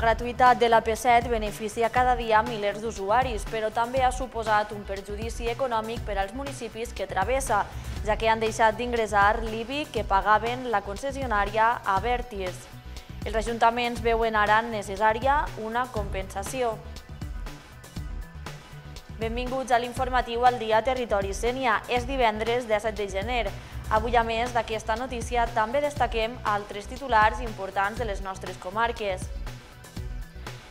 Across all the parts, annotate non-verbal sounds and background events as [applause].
gratuïtat de la P7 beneficia cada dia milers d'usuaris, però també ha suposat un perjudici econòmic per als municipis que travessa, ja que han deixat d'ingressar l'IBI que pagaven la concessionària a Vertis. Els ajuntaments veuen ara necessària una compensació. Benvinguts a l'informatiu al dia Territori Sènia. És divendres 17 de gener. Avui, a més d'aquesta notícia, també destaquem altres titulars importants de les nostres comarques.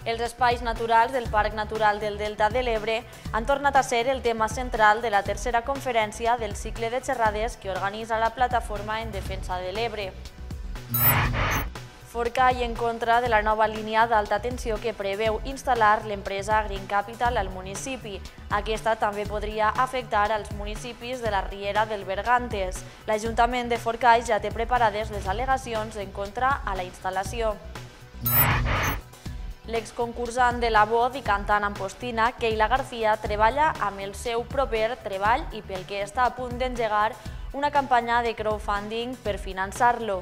Els espais naturals del Parc Natural del Delta de l'Ebre han tornat a ser el tema central de la tercera conferència del cicle de xerrades que organitza la Plataforma en Defensa de l'Ebre. Forca i en contra de la nova línia d'alta tensió que preveu instal·lar l'empresa Green Capital al municipi. Aquesta també podria afectar als municipis de la Riera del Bergantes. L'Ajuntament de Forcall ja té preparades les al·legacions en contra a la instal·lació. L'exconcursant de la voz i cantant en postina, Keila García, treballa amb el seu proper treball i pel que està a punt d'engegar una campanya de crowdfunding per finançar-lo.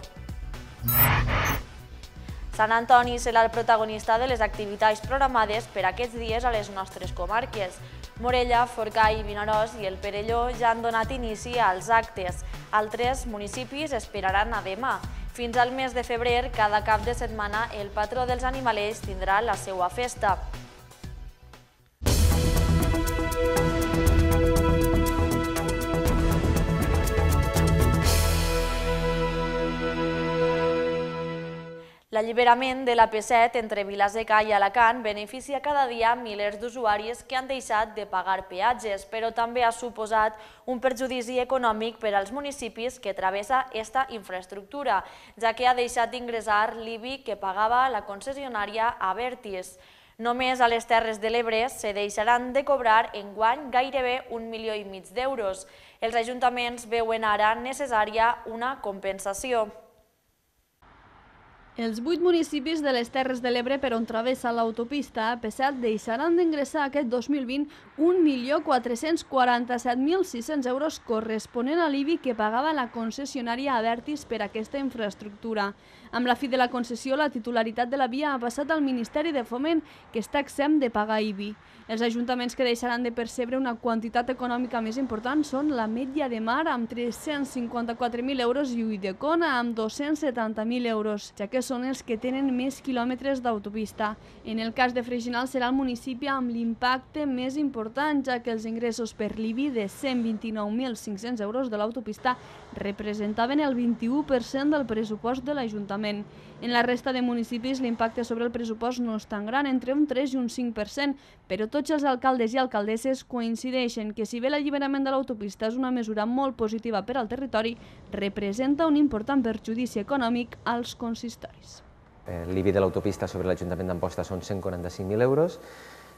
Sant Antoni serà el protagonista de les activitats programades per aquests dies a les nostres comarques. Morella, Forcai, Vinaròs i el Perelló ja han donat inici als actes. Altres municipis esperaran a demà. Fins al mes de febrer, cada cap de setmana, el patró dels animalers tindrà la seva festa. L'alliberament de la P7 entre Vilaseca i Alacant beneficia cada dia milers d'usuaris que han deixat de pagar peatges, però també ha suposat un perjudici econòmic per als municipis que travessa aquesta infraestructura, ja que ha deixat d'ingressar l'IBI que pagava la concessionària Bertis. Només a les Terres de l'Ebre se deixaran de cobrar en guany gairebé un milió i mig d'euros. Els ajuntaments veuen ara necessària una compensació. Els vuit municipis de les Terres de l'Ebre per on travessa l'autopista a 7 deixaran d'ingressar aquest 2020 1.447.600 euros corresponent a l'IBI que pagava la concessionària Avertis per aquesta infraestructura. Amb la fi de la concessió, la titularitat de la via ha passat al Ministeri de Foment, que està exempt de pagar IBI. Els ajuntaments que deixaran de percebre una quantitat econòmica més important són la Mèdia de Mar, amb 354.000 euros, i Uidecona, amb 270.000 euros, ja que són els que tenen més quilòmetres d'autopista. En el cas de Freginal serà el municipi amb l'impacte més important important, ja que els ingressos per l'IBI de 129.500 euros de l'autopista representaven el 21% del pressupost de l'Ajuntament. En la resta de municipis l'impacte sobre el pressupost no és tan gran, entre un 3 i un 5%, però tots els alcaldes i alcaldesses coincideixen que si bé l'alliberament de l'autopista és una mesura molt positiva per al territori, representa un important perjudici econòmic als consistoris. Eh, L'IBI de l'autopista sobre l'Ajuntament d'Amposta són 145.000 euros,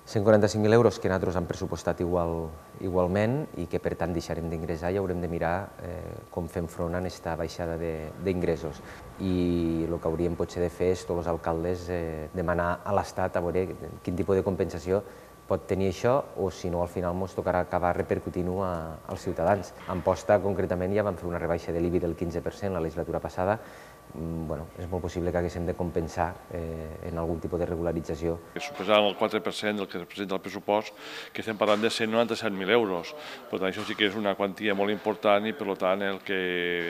145.000 euros que nosaltres hem pressupostat igual, igualment i que per tant deixarem d'ingressar i haurem de mirar eh, com fem front a aquesta baixada d'ingressos. I el que hauríem potser de fer és tots els alcaldes eh, demanar a l'Estat a veure quin tipus de compensació pot tenir això o si no al final ens tocarà acabar repercutint-ho als ciutadans. En posta concretament ja vam fer una rebaixa de l'IBI del 15% la legislatura passada Mm, bueno, és molt possible que haguéssim de compensar eh, en algun tipus de regularització. Suposant el 4% del que representa el pressupost, que estem parlant de 197.000 euros. Per tant, això sí que és una quantia molt important i, per tant, el que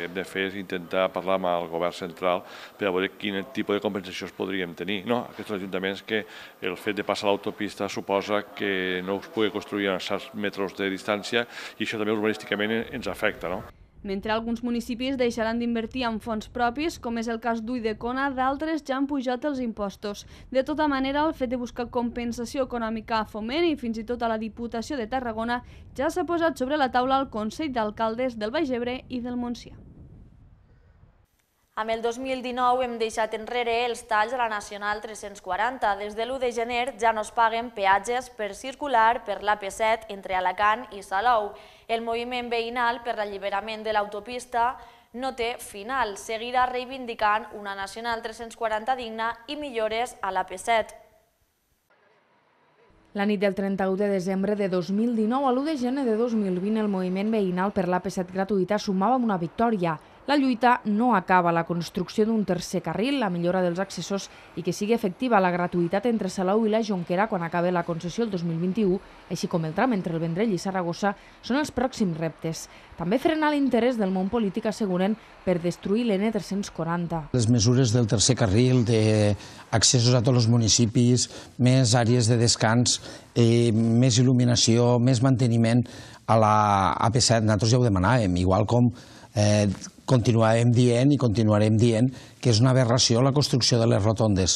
hem de fer és intentar parlar amb el govern central per a veure quin tipus de compensació es podríem tenir. No, aquests ajuntaments que el fet de passar l'autopista suposa que no us pugui construir a certs metres de distància i això també urbanísticament ens afecta. No? mentre alguns municipis deixaran d'invertir en fons propis, com és el cas d'Ui de Cona, d'altres ja han pujat els impostos. De tota manera, el fet de buscar compensació econòmica a Foment i fins i tot a la Diputació de Tarragona ja s'ha posat sobre la taula al Consell d'Alcaldes del Baix Ebre i del Montsià. Amb el 2019 hem deixat enrere els talls de la Nacional 340. Des de l'1 de gener ja no es paguen peatges per circular per l'AP7 entre Alacant i Salou. El moviment veïnal per l'alliberament de l'autopista no té final. Seguirà reivindicant una Nacional 340 digna i millores a la P7. La nit del 31 de desembre de 2019 a l'1 de gener de 2020 el moviment veïnal per l'AP7 gratuïta sumava una victòria, la lluita no acaba. La construcció d'un tercer carril, la millora dels accessors i que sigui efectiva la gratuïtat entre Salou i la Jonquera quan acabi la concessió el 2021, així com el tram entre el Vendrell i Saragossa, són els pròxims reptes. També frenar l'interès del món polític assegurant per destruir l'N340. Les mesures del tercer carril, d'accessos a tots els municipis, més àrees de descans, eh, més il·luminació, més manteniment a la AP7, nosaltres ja ho demanàvem, igual com eh, continuarem dient i continuarem dient que és una aberració la construcció de les rotondes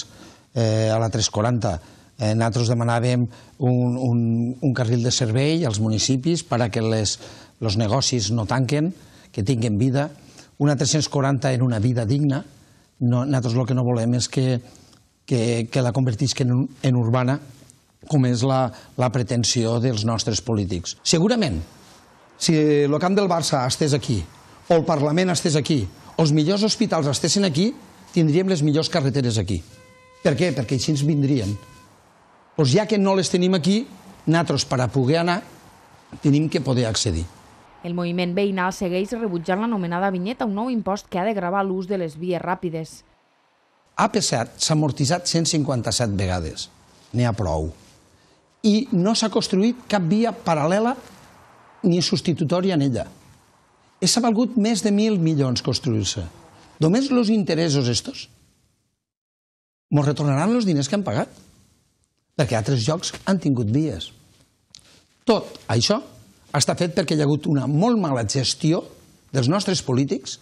eh, a la 340. Eh, nosaltres demanàvem un, un, un carril de servei als municipis per a que les, els negocis no tanquen, que tinguin vida. Una 340 en una vida digna. No, nosaltres el que no volem és que, que, que la convertisquen en, en urbana, com és la, la pretensió dels nostres polítics. Segurament, si el camp del Barça estés aquí o el Parlament estés aquí, o els millors hospitals estessin aquí, tindríem les millors carreteres aquí. Per què? Perquè així ens vindrien. Doncs ja que no les tenim aquí, nosaltres, per a poder anar, tenim que poder accedir. El moviment veïnal segueix rebutjant l'anomenada vinyeta, un nou impost que ha de gravar l'ús de les vies ràpides. Ha pesar, s'ha amortitzat 157 vegades. N'hi ha prou. I no s'ha construït cap via paral·lela ni substitutòria en ella s'ha valgut més de mil milions construir-se. Només els interessos estos ens retornaran els diners que han pagat, perquè altres jocs han tingut vies. Tot això està fet perquè hi ha hagut una molt mala gestió dels nostres polítics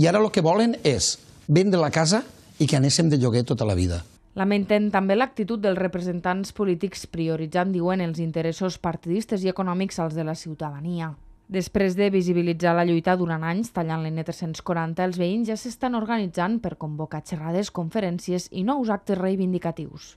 i ara el que volen és vendre la casa i que anéssim de lloguer tota la vida. Lamenten també l'actitud dels representants polítics prioritzant, diuen, els interessos partidistes i econòmics als de la ciutadania. Després de visibilitzar la lluita durant anys tallant l'N340, els veïns ja s'estan organitzant per convocar xerrades, conferències i nous actes reivindicatius.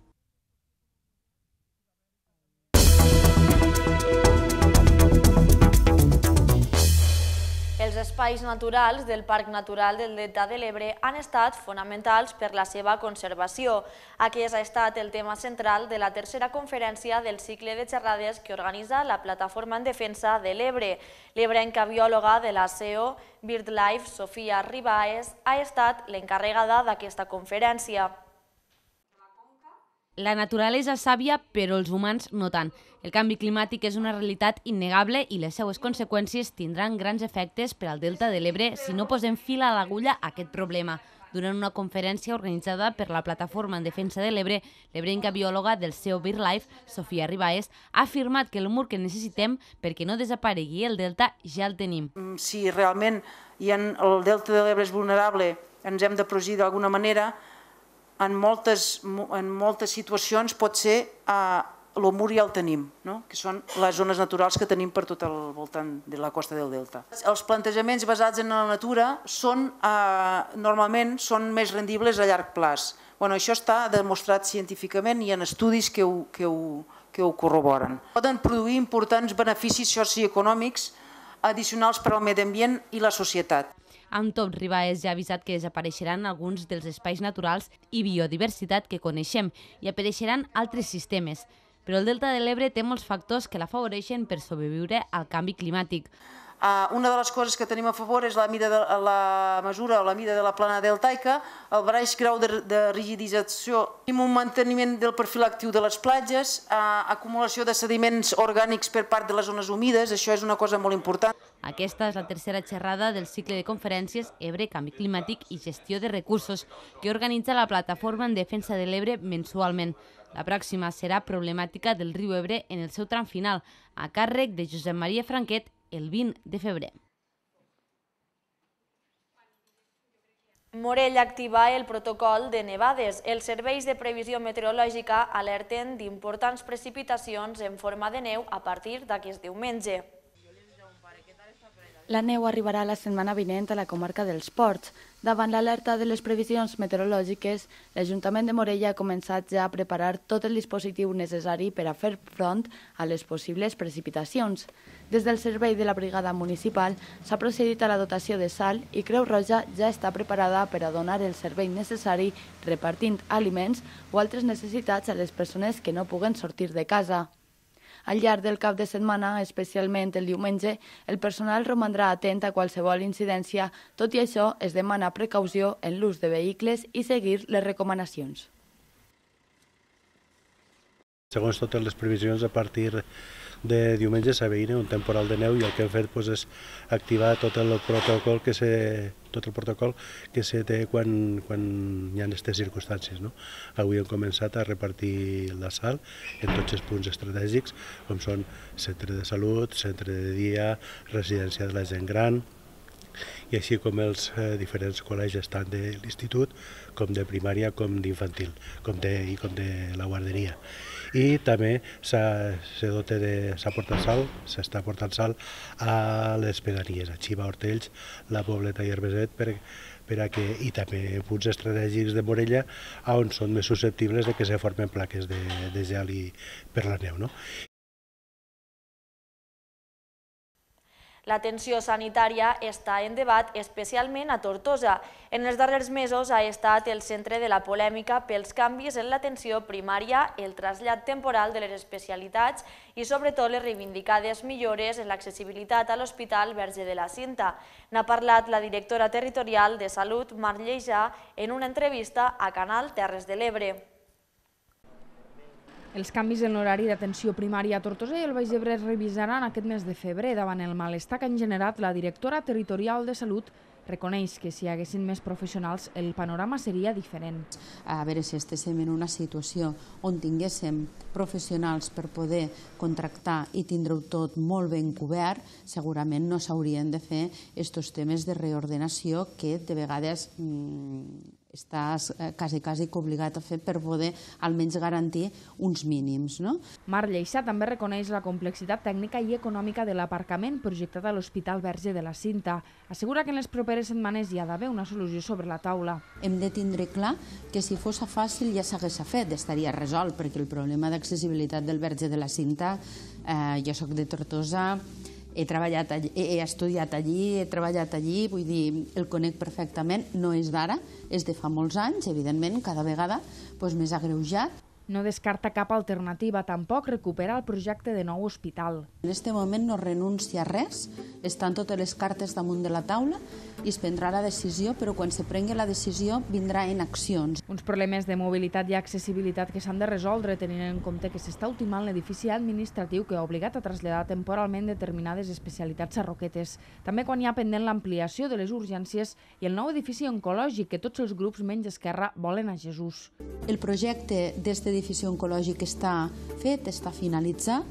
Els espais naturals del Parc Natural del Delta de l'Ebre han estat fonamentals per la seva conservació. Aquest ha estat el tema central de la tercera conferència del cicle de xerrades que organitza la Plataforma en Defensa de l'Ebre. L'ebrenca biòloga de la CEO BirdLife, Sofia Ribaes, ha estat l'encarregada d'aquesta conferència. La naturalesa és sàvia, però els humans no tant. El canvi climàtic és una realitat innegable i les seues conseqüències tindran grans efectes per al Delta de l'Ebre si no posem fil a l'agulla a aquest problema. Durant una conferència organitzada per la Plataforma en Defensa de l'Ebre, l'ebrenca biòloga del CEO Birlife, Sofia Ribaes, ha afirmat que el mur que necessitem perquè no desaparegui el delta ja el tenim. Mm, si realment hi ha, el delta de l'Ebre és vulnerable, ens hem de protegir d'alguna manera, en moltes, en moltes situacions pot ser a eh, l'Omur ja el tenim, no? que són les zones naturals que tenim per tot el voltant de la costa del Delta. Els plantejaments basats en la natura són, eh, normalment són més rendibles a llarg plaç. Bueno, això està demostrat científicament i en estudis que ho, que ho, que ho corroboren. Poden produir importants beneficis socioeconòmics addicionals per al medi ambient i la societat. Anton Ribaes ja ha avisat que desapareixeran alguns dels espais naturals i biodiversitat que coneixem i apareixeran altres sistemes. Però el Delta de l'Ebre té molts factors que l'afavoreixen per sobreviure al canvi climàtic. Ah, una de les coses que tenim a favor és la, mida de, la mesura o la mida de la plana deltaica, el baix grau de, de rigidització, tenim un manteniment del perfil actiu de les platges, ah, acumulació de sediments orgànics per part de les zones humides, això és una cosa molt important. Aquesta és la tercera xerrada del cicle de conferències Ebre, Canvi Climàtic i Gestió de Recursos, que organitza la plataforma en defensa de l'Ebre mensualment. La pròxima serà problemàtica del riu Ebre en el seu tram final, a càrrec de Josep Maria Franquet el 20 de febrer. Morell activa el protocol de nevades. Els serveis de previsió meteorològica alerten d'importants precipitacions en forma de neu a partir d'aquest diumenge. La neu arribarà la setmana vinent a la comarca dels Ports. Davant l'alerta de les previsions meteorològiques, l'Ajuntament de Morella ha començat ja a preparar tot el dispositiu necessari per a fer front a les possibles precipitacions. Des del servei de la brigada municipal s'ha procedit a la dotació de sal i Creu Roja ja està preparada per a donar el servei necessari repartint aliments o altres necessitats a les persones que no puguen sortir de casa. Al llarg del cap de setmana, especialment el diumenge, el personal romandrà atent a qualsevol incidència. Tot i això, es demana precaució en l'ús de vehicles i seguir les recomanacions. Segons totes les previsions, a partir de diumenge veïna un temporal de neu i el que hem fet pues, doncs, és activar tot el protocol que se, tot el protocol que se té quan, quan hi ha aquestes circumstàncies. No? Avui hem començat a repartir la sal en tots els punts estratègics, com són centre de salut, centre de dia, residència de la gent gran, i així com els eh, diferents col·legis tant de l'institut com de primària com d'infantil com de, i com de la guarderia. I també se de s'ha portat sal, s'està portant sal a les pedanies, a Xiva, Hortells, la Pobleta i Herbeset, per, per a que, i també punts estratègics de Morella on són més susceptibles de que se formen plaques de, de gel i per la neu. No? L'atenció sanitària està en debat especialment a Tortosa. En els darrers mesos ha estat el centre de la polèmica pels canvis en l'atenció primària, el trasllat temporal de les especialitats i sobretot les reivindicades millores en l'accessibilitat a l'Hospital Verge de la Cinta. N'ha parlat la directora territorial de Salut, Marc Lleixà, en una entrevista a Canal Terres de l'Ebre. Els canvis en l'horari d'atenció primària a Tortosa i el Baix d'Ebre es revisaran aquest mes de febrer davant el malestar que han generat la directora territorial de Salut reconeix que si hi haguessin més professionals el panorama seria diferent. A veure, si estéssim en una situació on tinguéssim professionals per poder contractar i tindre-ho tot molt ben cobert, segurament no s'haurien de fer aquests temes de reordenació que de vegades... Mm, estàs eh, quasi, quasi obligat a fer per poder almenys garantir uns mínims. No? Mar Lleixà també reconeix la complexitat tècnica i econòmica de l'aparcament projectat a l'Hospital Verge de la Cinta. Assegura que en les properes setmanes hi ha d'haver una solució sobre la taula. Hem de tindre clar que si fos fàcil ja s'hagués fet, estaria resolt, perquè el problema d'accessibilitat del Verge de la Cinta, eh, jo sóc de Tortosa, he treballat allí, he estudiat allí, he treballat allí, vull dir, el conec perfectament, no és d'ara, és de fa molts anys, evidentment, cada vegada doncs, més agreujat. No descarta cap alternativa, tampoc recuperar el projecte de nou hospital. En aquest moment no renuncia a res, estan totes les cartes damunt de la taula i es prendrà la decisió, però quan se prengui la decisió vindrà en accions. Uns problemes de mobilitat i accessibilitat que s'han de resoldre tenint en compte que s'està ultimant l'edifici administratiu que ha obligat a traslladar temporalment determinades especialitats a Roquetes. També quan hi ha pendent l'ampliació de les urgències i el nou edifici oncològic que tots els grups menys Esquerra volen a Jesús. El projecte d'este edifici oncològic està fet, està finalitzat,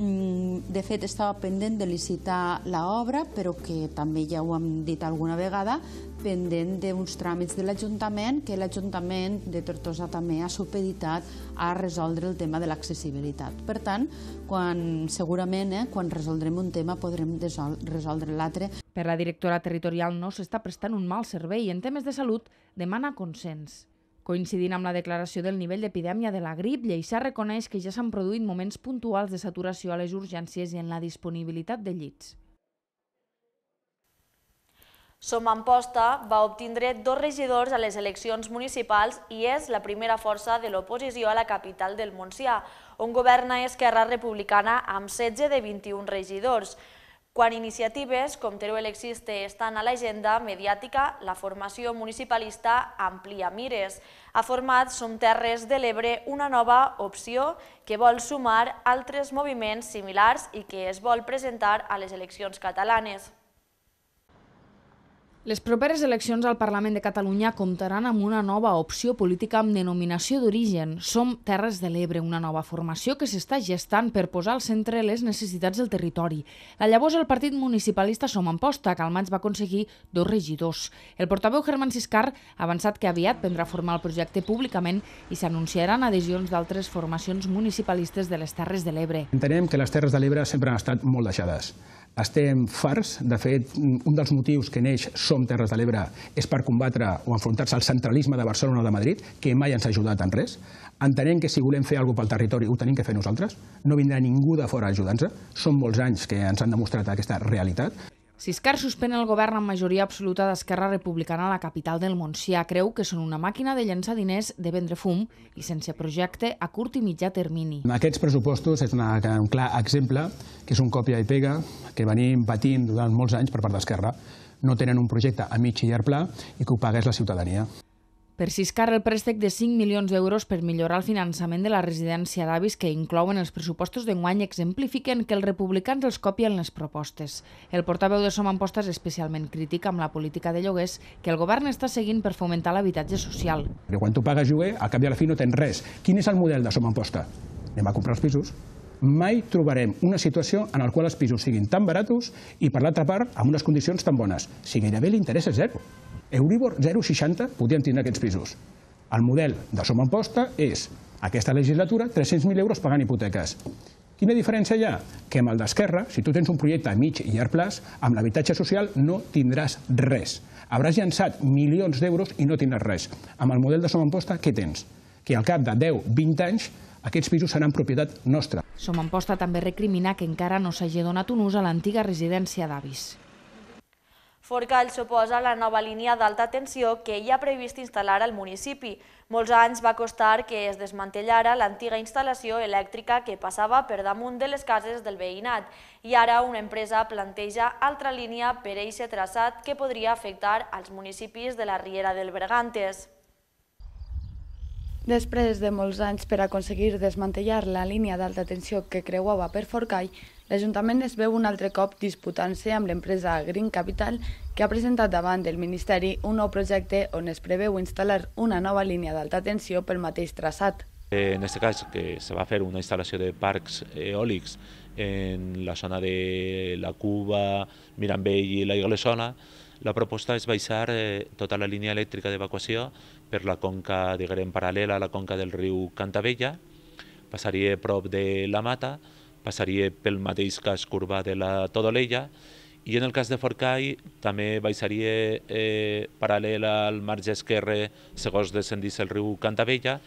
mm, de fet, estava pendent de licitar l'obra, però que també ja ho hem dit alguna vegada, pendent d'uns tràmits de l'Ajuntament, que l'Ajuntament de Tortosa també ha supeditat a resoldre el tema de l'accessibilitat. Per tant, quan, segurament, eh, quan resoldrem un tema podrem resoldre l'altre. Per la directora territorial no s'està prestant un mal servei i en temes de salut demana consens. Coincidint amb la declaració del nivell d'epidèmia de la grip, Lleixà reconeix que ja s'han produït moments puntuals de saturació a les urgències i en la disponibilitat de llits. Som posta, va obtindre dos regidors a les eleccions municipals i és la primera força de l'oposició a la capital del Montsià, on governa Esquerra Republicana amb 16 de 21 regidors. Quan iniciatives com Teruel Existe estan a l'agenda mediàtica, la formació municipalista amplia mires. Ha format Som Terres de l'Ebre una nova opció que vol sumar altres moviments similars i que es vol presentar a les eleccions catalanes. Les properes eleccions al Parlament de Catalunya comptaran amb una nova opció política amb denominació d'origen. Som Terres de l'Ebre, una nova formació que s'està gestant per posar al centre les necessitats del territori. La llavors el partit municipalista Som Amposta, que al maig va aconseguir dos regidors. El portaveu Germán Siscar ha avançat que aviat prendrà forma el projecte públicament i s'anunciaran adhesions d'altres formacions municipalistes de les Terres de l'Ebre. Entenem que les Terres de l'Ebre sempre han estat molt deixades. Estem farts. De fet, un dels motius que neix Som Terres de l'Ebre és per combatre o enfrontar-se al centralisme de Barcelona o de Madrid, que mai ens ha ajudat en res. Entenem que si volem fer alguna cosa pel territori ho tenim que fer nosaltres. No vindrà ningú de fora a ajudar nos Són molts anys que ens han demostrat aquesta realitat. Siscar suspèn el govern amb majoria absoluta d'Esquerra Republicana a la capital del Montsià. Creu que són una màquina de llançar diners, de vendre fum i sense projecte a curt i mitjà termini. Aquests pressupostos és una, un clar exemple que és un còpia i pega que venim patint durant molts anys per part d'Esquerra. No tenen un projecte a mig i llarg pla i que ho pagués la ciutadania per ciscar el préstec de 5 milions d'euros per millorar el finançament de la residència d'avis que inclouen els pressupostos d'enguany exemplifiquen que els republicans els copien les propostes. El portaveu de Som Amposta és especialment crític amb la política de lloguers que el govern està seguint per fomentar l'habitatge social. Però quan tu pagues lloguer, al cap i a la fi no tens res. Quin és el model de Som Amposta? Anem a comprar els pisos mai trobarem una situació en la qual els pisos siguin tan baratos i, per l'altra part, amb unes condicions tan bones. Si gairebé l'interès és zero. Euríbor 0,60 podíem tindre aquests pisos. El model de som en posta és, aquesta legislatura, 300.000 euros pagant hipoteques. Quina diferència hi ha? Que amb el d'Esquerra, si tu tens un projecte a mig i llarg plaç, amb l'habitatge social no tindràs res. Hauràs llançat milions d'euros i no tindràs res. Amb el model de som en posta, què tens? Que al cap de 10-20 anys aquests pisos seran propietat nostra. Som en posta també recrimina que encara no s'hagi donat un ús a l'antiga residència d'avis. Forcall suposa la nova línia d'alta tensió que hi ha previst instal·lar al municipi. Molts anys va costar que es desmantellara l'antiga instal·lació elèctrica que passava per damunt de les cases del veïnat i ara una empresa planteja altra línia per a traçat que podria afectar als municipis de la Riera del Bergantes. Després de molts anys per aconseguir desmantellar la línia d'alta tensió que creuava per Forcall, l'Ajuntament es veu un altre cop disputant-se amb l'empresa Green Capital que ha presentat davant del Ministeri un nou projecte on es preveu instal·lar una nova línia d'alta tensió pel mateix traçat. Eh, en aquest cas, que se va fer una instal·lació de parcs eòlics en la zona de la Cuba, Mirambell i la Iglesona, la proposta és baixar eh, tota la línia elèctrica d'evacuació per la conca, diguem, paral·lela a la conca del riu Cantavella, passaria prop de la Mata, passaria pel mateix cas curva de la Todolella i en el cas de Forcai també baixaria eh, paral·lel al marge esquerre segons descendís el riu Cantavella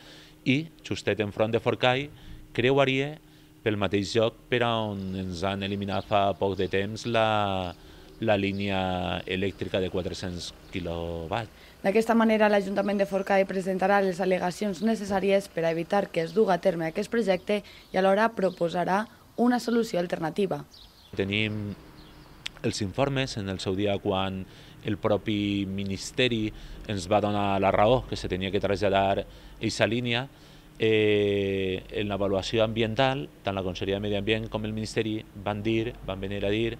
i justet enfront de Forcai creuaria pel mateix lloc per on ens han eliminat fa poc de temps la, la línia elèctrica de 400 kW. D'aquesta manera, l'Ajuntament de Forcai presentarà les al·legacions necessàries per a evitar que es duga a terme aquest projecte i alhora proposarà una solució alternativa. Tenim els informes en el seu dia quan el propi ministeri ens va donar la raó que se tenia que traslladar aquesta línia eh, en l'avaluació ambiental, tant la Conselleria de Medi Ambient com el Ministeri van dir, van venir a dir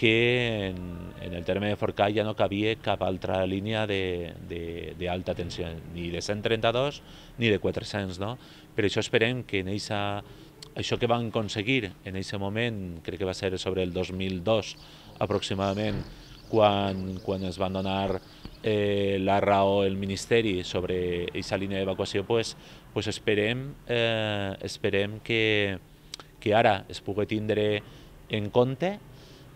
que en, en el terme de Forcall ja no cabia cap altra línia d'alta tensió, ni de 132 ni de 400. No? Per això esperem que en aquesta això que van aconseguir en aquest moment, crec que va ser sobre el 2002 aproximadament, quan, quan es van donar eh, la raó el Ministeri sobre aquesta línia d'evacuació, pues, pues esperem, eh, esperem que, que ara es pugui tindre en compte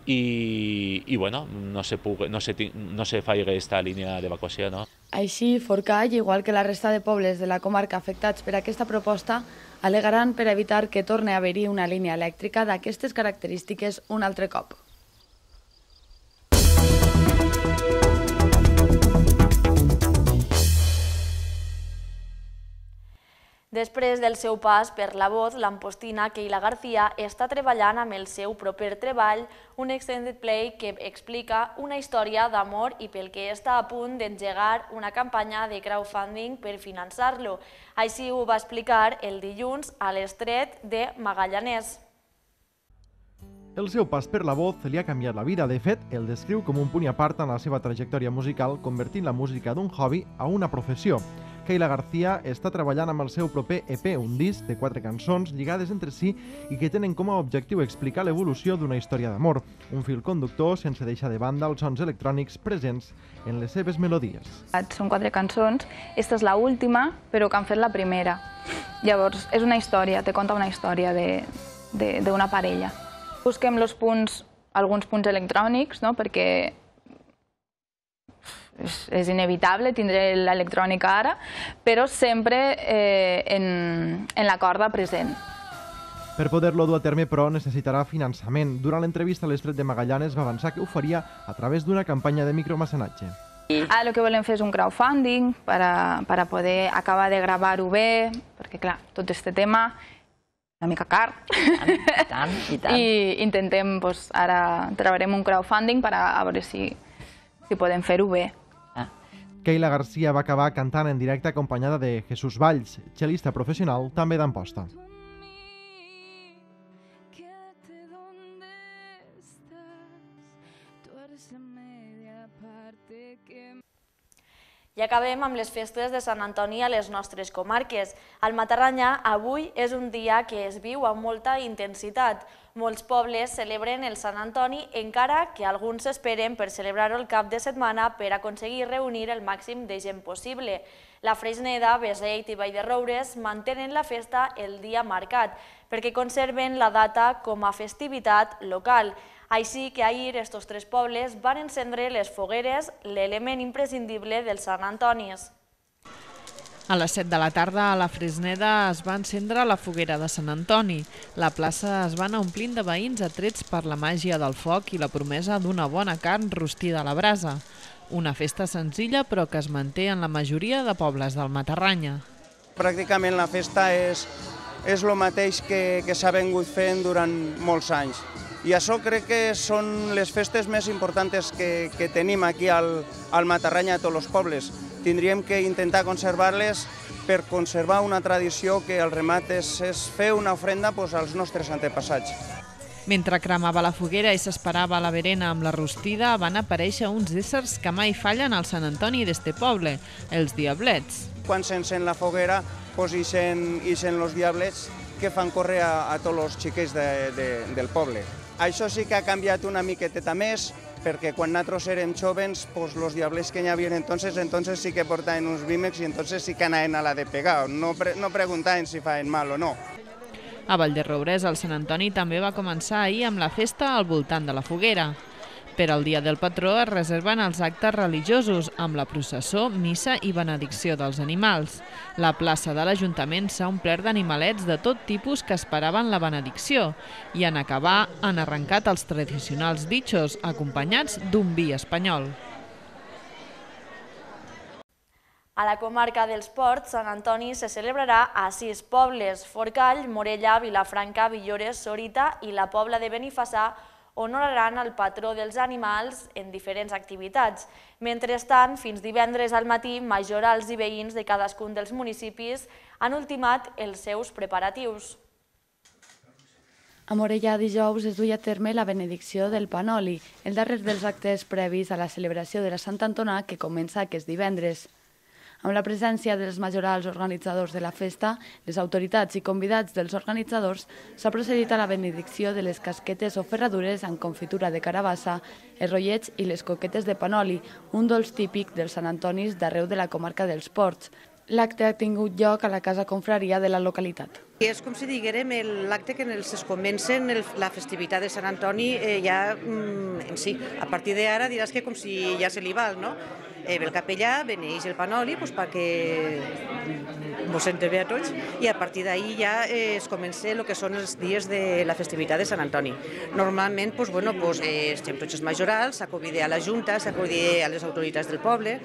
i, i bueno, no se, pugui, no se, no se faci aquesta línia d'evacuació. No? Així, Forcall, igual que la resta de pobles de la comarca afectats per aquesta proposta, alegaran per evitar que torne a haver-hi una línia elèctrica d'aquestes característiques un altre cop. Després del seu pas per la voz, l'ampostina Keila García està treballant amb el seu proper treball, un extended play que explica una història d'amor i pel que està a punt d'engegar una campanya de crowdfunding per finançar-lo. Així ho va explicar el dilluns a l'estret de Magallanès. El seu pas per la voz li ha canviat la vida. De fet, el descriu com un punt i apart en la seva trajectòria musical, convertint la música d'un hobby a una professió. Keila García està treballant amb el seu proper EP, un disc de quatre cançons lligades entre si i que tenen com a objectiu explicar l'evolució d'una història d'amor, un fil conductor sense deixar de banda els sons electrònics presents en les seves melodies. Són quatre cançons, esta és la última, però que han fet la primera. Llavors, és una història, te conta una història d'una parella. Busquem los punts, alguns punts electrònics, no? perquè és, és inevitable, tindré l'electrònica ara, però sempre eh, en, en la corda present. Per poder-lo dur a terme, però, necessitarà finançament. Durant l'entrevista, l'Estret de Magallanes va avançar que ho faria a través d'una campanya de micromecenatge. Ara ah, el que volem fer és un crowdfunding per a, per a poder acabar de gravar-ho bé, perquè, clar, tot aquest tema una mica car. I tant, i tant. I, tant. [laughs] I intentem, doncs, ara treballarem un crowdfunding per a, a veure si, si podem fer-ho bé. Keila Garcia va acabar cantant en directe acompanyada de Jesús Valls, xelista professional també d'Amposta. I acabem amb les festes de Sant Antoni a les nostres comarques. Al Matarranya, avui és un dia que es viu amb molta intensitat. Molts pobles celebren el Sant Antoni, encara que alguns esperen per celebrar-ho el cap de setmana per aconseguir reunir el màxim de gent possible. La Freixneda, Beseit i Vall de Roures mantenen la festa el dia marcat, perquè conserven la data com a festivitat local. Així que ahir estos tres pobles van encendre les fogueres, l'element imprescindible del Sant Antonis. A les 7 de la tarda a la Fresneda es va encendre la foguera de Sant Antoni. La plaça es va anar omplint de veïns atrets per la màgia del foc i la promesa d'una bona carn rostida a la brasa. Una festa senzilla però que es manté en la majoria de pobles del Matarranya. Pràcticament la festa és, és el mateix que, que s'ha vengut fent durant molts anys. I això crec que són les festes més importants que, que tenim aquí al, al Matarranya a tots els pobles tindríem que intentar conservar-les per conservar una tradició que el remat és, és fer una ofrenda doncs, als nostres antepassats. Mentre cremava la foguera i s'esperava la verena amb la rostida, van aparèixer uns éssers que mai fallen al Sant Antoni d'este poble, els diablets. Quan s'encén la foguera, doncs ixen, ixen los diablets que fan córrer a, a tots els xiquets de, de, del poble. Això sí que ha canviat una miqueteta més, perquè quan nosaltres érem jovens, pues, los que hi havia entonces, entonces sí que portaven uns bímex i entonces sí que anaven a la de pegar, no, pre no preguntaven si faen mal o no. A Vall de Roures, el Sant Antoni també va començar ahir amb la festa al voltant de la foguera. Per al dia del patró es reserven els actes religiosos amb la processó, missa i benedicció dels animals. La plaça de l'Ajuntament s'ha omplert d'animalets de tot tipus que esperaven la benedicció i en acabar han arrencat els tradicionals ditxos acompanyats d'un vi espanyol. A la comarca dels Ports, Sant Antoni se celebrarà a sis pobles, Forcall, Morella, Vilafranca, Villores, Sorita i la Pobla de Benifassà, honoraran el patró dels animals en diferents activitats. Mentrestant, fins divendres al matí, majorals i veïns de cadascun dels municipis han ultimat els seus preparatius. A Morella dijous es duia a terme la benedicció del Panoli, el darrer dels actes previs a la celebració de la Sant Antonà que comença aquest divendres. Amb la presència dels majorals organitzadors de la festa, les autoritats i convidats dels organitzadors, s'ha procedit a la benedicció de les casquetes o ferradures amb confitura de carabassa, els rotllets i les coquetes de panoli, un dolç típic dels Sant Antonis d'arreu de la comarca dels Ports. L'acte ha tingut lloc a la Casa Confraria de la localitat. És com si diguérem l'acte que els es comencen el, la festivitat de Sant Antoni eh, ja mm, en si. A partir d'ara diràs que com si ja se li val, no? eh, ve el capellà, beneix el panoli pues, perquè ens sente bé a tots i a partir d'ahir ja eh, es comença el que són els dies de la festivitat de Sant Antoni. Normalment pues, bueno, pues, eh, estem tots els majorals, s'acobide a la Junta, s'acobide a les autoritats del poble,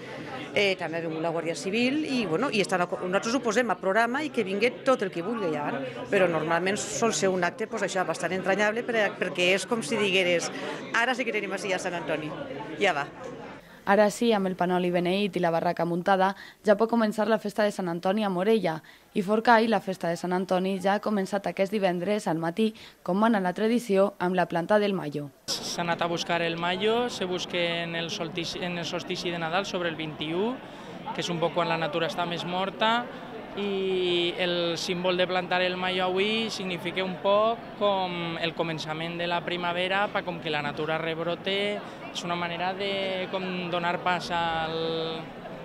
eh, també ha vingut la Guàrdia Civil i, bueno, i estan, nosaltres ho posem a programa i que vingui tot el que vulgui ja, però normalment sol ser un acte pues, això, bastant entranyable perquè és com si digueres ara sí que tenim així a Sant Antoni, ja va. Ara sí, amb el panoli beneït i la barraca muntada, ja pot començar la festa de Sant Antoni a Morella. I Forcai, la festa de Sant Antoni, ja ha començat aquest divendres al matí, com mana la tradició, amb la planta del Mayo. S'ha anat a buscar el Mayo, se busca en el, solstici, en el solstici de Nadal, sobre el 21, que és un poc quan la natura està més morta, i el símbol de plantar el maio avui significa un poc com el començament de la primavera, com que la natura rebrote, és una manera de com donar pas al,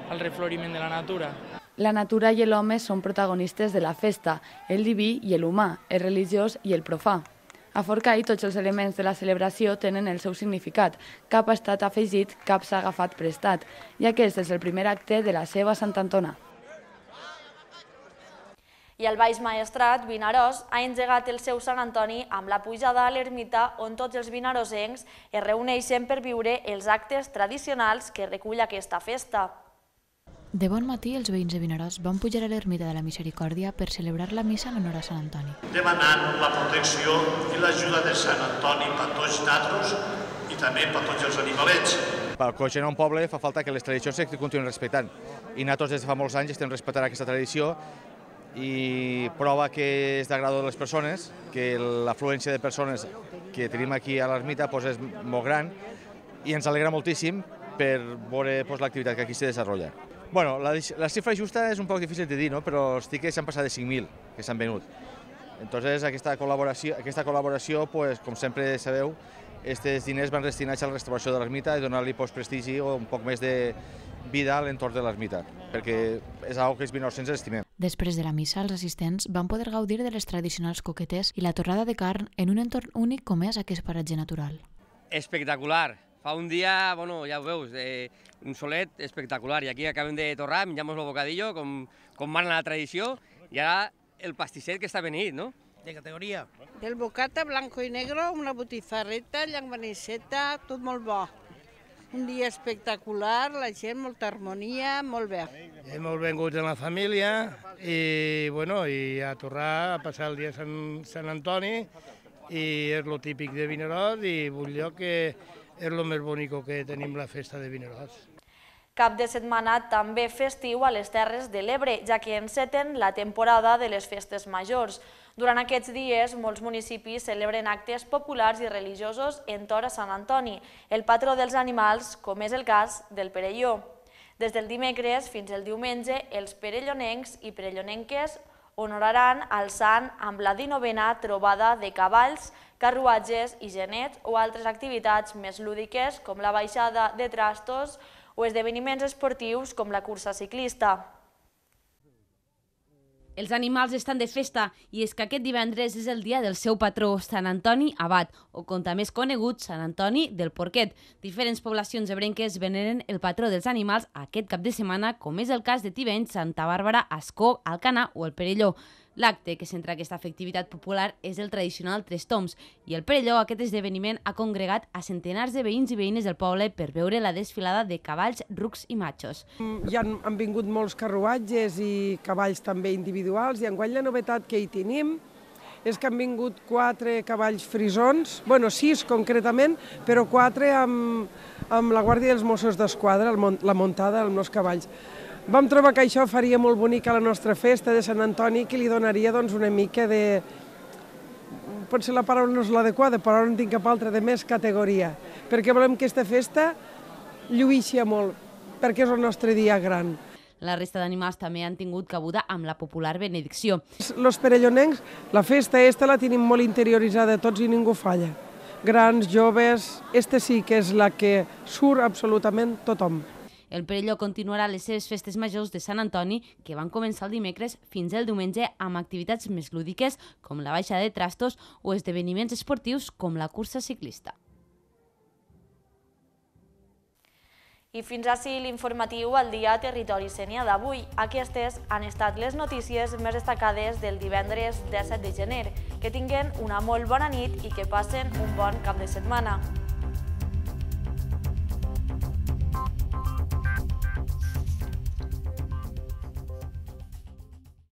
al refloriment de la natura. La natura i l'home són protagonistes de la festa, el diví i l'humà, el religiós i el profà. A Forcai tots els elements de la celebració tenen el seu significat. Cap ha estat afegit, cap s'ha agafat prestat, i aquest és el primer acte de la seva Sant Antona. I el Baix Maestrat, Vinaròs, ha engegat el seu Sant Antoni amb la pujada a l'ermita on tots els vinarosencs es reuneixen per viure els actes tradicionals que recull aquesta festa. De bon matí, els veïns de Vinaròs van pujar a l'ermita de la Misericòrdia per celebrar la missa en honor a Sant Antoni. Demanant la protecció i l'ajuda de Sant Antoni per tots nosaltres i també per tots els animalets. Per cohesionar un poble fa falta que les tradicions se continuïn respectant i nosaltres des de fa molts anys estem respectant aquesta tradició i prova que és d'agradó de les persones, que l'afluència de persones que tenim aquí a l'ermita doncs, és molt gran i ens alegra moltíssim per veure doncs, l'activitat que aquí se desenvolupa. Bueno, la, la xifra justa és un poc difícil de dir, no? però els tickets s'han passat de 5.000 que s'han venut. Entonces, aquesta col·laboració, aquesta col·laboració pues, com sempre sabeu, aquests diners van destinats a la restauració de l'ermita i donar-li prestigi o un poc més de vida a l'entorn de l'ermita, perquè és una que els 1900 estimem. Després de la missa, els assistents van poder gaudir de les tradicionals coquetes i la torrada de carn en un entorn únic com és aquest paratge natural. Espectacular! Fa un dia, bueno, ja ho veus, eh, un solet espectacular. I aquí acabem de torrar, menjamos el bocadillo, com, com mana la tradició, i ara el pastisset que està venit, no? De categoria. Del bocata blanco i negro, una botifarreta, llanganiseta, tot molt bo. Un dia espectacular, la gent, molta harmonia, molt bé. Hem molt bengut la família i, bueno, i a tornar a passar el dia a Sant, Sant Antoni i és lo típic de Vinaròs i vull dir que és lo més bonic que tenim la festa de Vinaròs. Cap de setmana també festiu a les Terres de l'Ebre, ja que enceten la temporada de les festes majors. Durant aquests dies, molts municipis celebren actes populars i religiosos en Tora Sant Antoni, el patró dels animals, com és el cas del Perelló. Des del dimecres fins al diumenge, els perellonencs i perellonenques honoraran al sant amb la dinovena trobada de cavalls, carruatges i genets o altres activitats més lúdiques com la baixada de trastos o esdeveniments esportius com la cursa ciclista. Els animals estan de festa i és que aquest divendres és el dia del seu patró, Sant Antoni Abat, o com també és conegut, Sant Antoni del Porquet. Diferents poblacions ebrenques veneren el patró dels animals aquest cap de setmana, com és el cas de Tivenys, Santa Bàrbara, Ascó, Alcanar o el Perelló. L'acte que centra aquesta efectivitat popular és el tradicional Tres Toms i el Perelló aquest esdeveniment ha congregat a centenars de veïns i veïnes del poble per veure la desfilada de cavalls, rucs i matxos. Ja mm, han, han vingut molts carruatges i cavalls també individuals i guany la novetat que hi tenim és que han vingut quatre cavalls frisons, bueno, sis concretament, però quatre amb, amb la Guàrdia dels Mossos d'Esquadra, la muntada dels meus cavalls. Vam trobar que això faria molt bonic a la nostra festa de Sant Antoni, que li donaria doncs, una mica de... Potser la paraula no és l'adequada, però no tinc cap altra de més categoria, perquè volem que aquesta festa lluïixi molt, perquè és el nostre dia gran. La resta d'animals també han tingut cabuda amb la popular benedicció. Los perellonencs, la festa esta la tenim molt interioritzada tots i ningú falla. Grans, joves, esta sí que és la que surt absolutament tothom. El Perelló continuarà les seves festes majors de Sant Antoni, que van començar el dimecres fins el diumenge amb activitats més lúdiques com la baixa de trastos o esdeveniments esportius com la cursa ciclista. I fins ací l'informatiu al dia Territori Sènia d'avui. Aquestes han estat les notícies més destacades del divendres 17 de gener. Que tinguen una molt bona nit i que passen un bon cap de setmana.